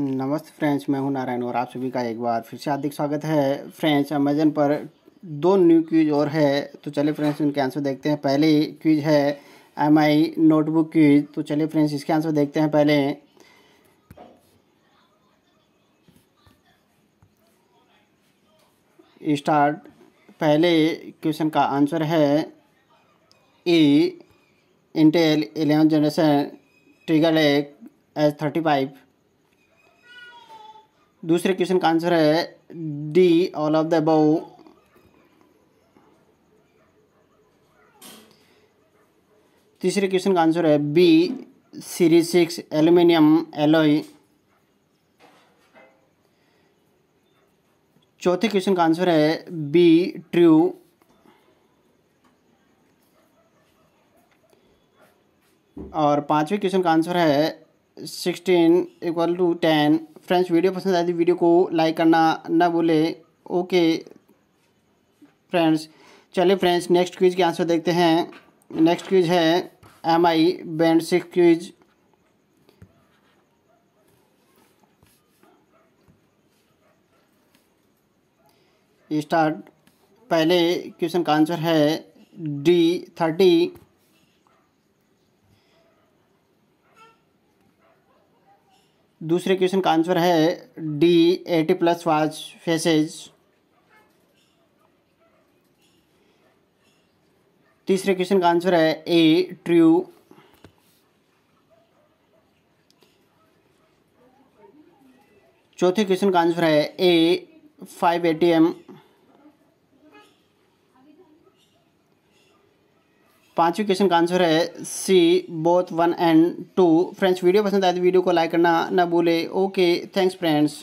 नमस्ते फ्रेंड्स मैं हूं नारायण और आप सभी का एक बार फिर से हार्दिक स्वागत है फ्रेंड्स अमेजन पर दो न्यू क्यूज और है तो चलिए फ्रेंड्स उनके आंसर देखते हैं पहले क्यूज है एम आई नोटबुक क्यूज तो चलिए फ्रेंड्स इसके आंसर देखते हैं पहले स्टार्ट पहले क्वेश्चन का आंसर है ई इंटेल एलेवन जनरेशन ट्रिगल एक एच थर्टी फाइव दूसरे क्वेश्चन का आंसर है D all of the above तीसरे क्वेश्चन का आंसर है B series six aluminium alloy चौथे क्वेश्चन का आंसर है बी ट्रू और पांचवें क्वेश्चन का आंसर है sixteen equal to ten friends video पसंद आए तो वीडियो को लाइक करना ना भूले ओके फ्रेंड्स चलिए फ्रेंड्स नेक्स्ट क्विज के आंसर देखते हैं नेक्स्ट क्विज है M I band six quiz start पहले क्वेश्चन का आंसर है डी थर्टी दूसरे क्वेश्चन का आंसर है D eighty plus watch faces तीसरे क्वेश्चन का आंसर है ए ट्रू चौथे क्वेश्चन का आंसर है A five A T M पांचवी क्वेश्चन का आंसर है C both one and two friends video पसंद आए तो वीडियो को लाइक करना ना भूले ओके थैंक्स फ्रेंड्स